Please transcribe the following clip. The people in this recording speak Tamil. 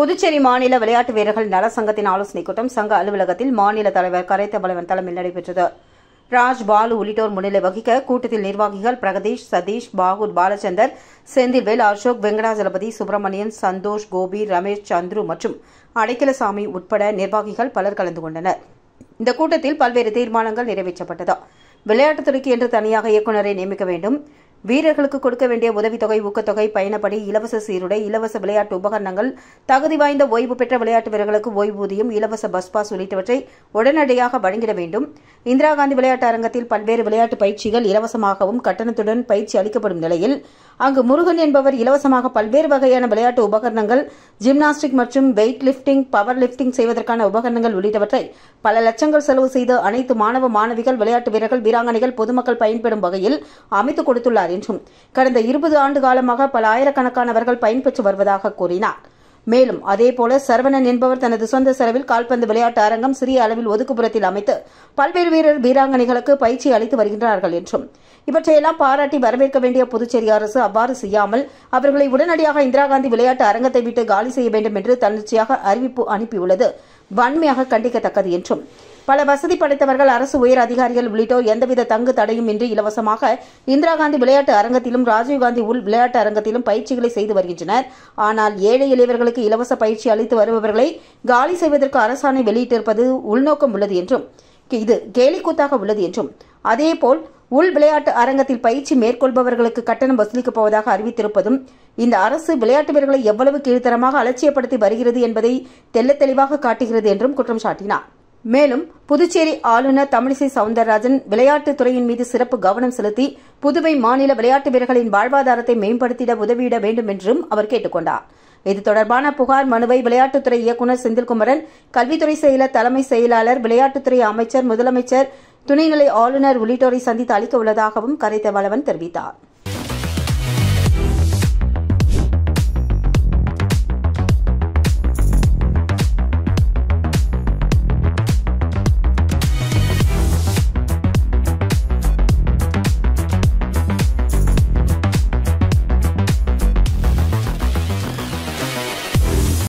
புதுச்சேரி மாநில விளையாட்டு வீரர்கள் நல சங்கத்தின் ஆலோசனைக் கூட்டம் சங்க அலுவலகத்தில் மாநில தலைவர் பலவன் தலைமையில் நடைபெற்றது ராஜ் பாலு உள்ளிட்டோர் முன்னிலை வகிக்க கூட்டத்தில் நிர்வாகிகள் பிரகதீஷ் சதீஷ் பாகூர் பாலச்சந்தர் செந்தில்வேல் அசோக் வெங்கடாஜலபதி சுப்பிரமணியன் சந்தோஷ் கோபி ரமேஷ் சந்துரு மற்றும் அடைக்கலசாமி உட்பட நிர்வாகிகள் பலர் கலந்து கொண்டனர் இந்த கூட்டத்தில் பல்வேறு தீர்மானங்கள் நிறைவேற்றப்பட்டது விளையாட்டுத்துறைக்கு என்று தனியாக இயக்குநரை நியமிக்க வேண்டும் வீரர்களுக்கு கொடுக்க வேண்டிய உதவித்தொகை ஊக்கத்தொகை பயணப்படி இலவச சீருடை இலவச விளையாட்டு உபகரணங்கள் தகுதி வாய்ந்த ஓய்வு பெற்ற விளையாட்டு வீரர்களுக்கு ஓய்வூதியம் இலவச பஸ் பாஸ் உள்ளிட்டவற்றை உடனடியாக வழங்கிட வேண்டும் இந்திரா காந்தி விளையாட்டு அரங்கத்தில் பல்வேறு விளையாட்டு பயிற்சிகள் இலவசமாகவும் கட்டணத்துடன் பயிற்சி அளிக்கப்படும் நிலையில் அங்கு முருகன் என்பவர் இலவசமாக பல்வேறு வகையான விளையாட்டு உபகரணங்கள் ஜிம்னாஸ்டிக் மற்றும் வெயிட் லிப்டிங் பவர் லிப்டிங் செய்வதற்கான உபகரணங்கள் உள்ளிட்டவற்றை பல லட்சங்கள் செலவு செய்து அனைத்து மாணவ மாணவிகள் விளையாட்டு வீரர்கள் வீராங்கனைகள் பொதுமக்கள் பயன்பெறும் வகையில் அமைத்து கொடுத்துள்ளார் என்றும் கடந்த இருபது ஆண்டு காலமாக பல ஆயிரக்கணக்கானவர்கள் பயன்பெற்று வருவதாக கூறினாா் மேலும் அதேபோல சரவணன் என்பவர் தனது சொந்த செலவில் கால்பந்து விளையாட்டு அரங்கம் சிறிய அளவில் ஒதுக்குப்புறத்தில் அமைத்து பல்வேறு வீரர் வீராங்கனைகளுக்கு பயிற்சி அளித்து வருகின்றார்கள் என்றும் இவற்றையெல்லாம் பாராட்டி வரவேற்க வேண்டிய புதுச்சேரி அரசு அவ்வாறு செய்யாமல் அவர்களை உடனடியாக இந்திரா காந்தி விளையாட்டு அரங்கத்தை விட்டு காலி செய்ய வேண்டும் என்று தன்னிச்சையாக அறிவிப்பு அனுப்பியுள்ளது வன்மையாக கண்டிக்கத்தக்கது என்றும் பல வசதி படைத்தவர்கள் அரசு உயர் அதிகாரிகள் உள்ளிட்டோர் எந்தவித தங்கு இன்றி இலவசமாக இந்திரா காந்தி விளையாட்டு அரங்கத்திலும் ராஜீவ்காந்தி உள் விளையாட்டு அரங்கத்திலும் பயிற்சிகளை செய்து வருகின்றனர் ஆனால் ஏழை எளியவர்களுக்கு இலவச பயிற்சி அளித்து வருபவர்களை காலி செய்வதற்கு அரசாணை வெளியிட்டிருப்பது உள்நோக்கம் உள்ளது என்றும் இது கேலிக்கூத்தாக உள்ளது என்றும் அதேபோல் உள் விளையாட்டு அரங்கத்தில் பயிற்சி மேற்கொள்பவர்களுக்கு கட்டணம் வசூலிக்கப் போவதாக அறிவித்திருப்பதும் இந்த அரசு விளையாட்டு வீரர்களை எவ்வளவு கீழ்த்தரமாக அலட்சியப்படுத்தி வருகிறது என்பதை தெல்ல தெளிவாக காட்டுகிறது என்றும் குற்றம் சாட்டினார் மேலும் புதுச்சேரி ஆளுநர் தமிழிசை சவுந்தரராஜன் விளையாட்டுத் துறையின் மீது சிறப்பு கவனம் செலுத்தி புதுவை மாநில விளையாட்டு வீரர்களின் வாழ்வாதாரத்தை மேம்படுத்திட உதவியிட வேண்டும் என்றும் அவர் கேட்டுக் கொண்டார் இது தொடர்பான புகார் மனுவை விளையாட்டுத்துறை இயக்குநர் செந்தில்குமரன் கல்வித்துறை செயலர் தலைமை செயலாளர் விளையாட்டுத்துறை அமைச்சர் முதலமைச்சர் துணைநிலை ஆளுநர் உள்ளிட்டோரை சந்தித்து அளிக்க உள்ளதாகவும் கரைத்த வளவன் தெரிவித்தாா்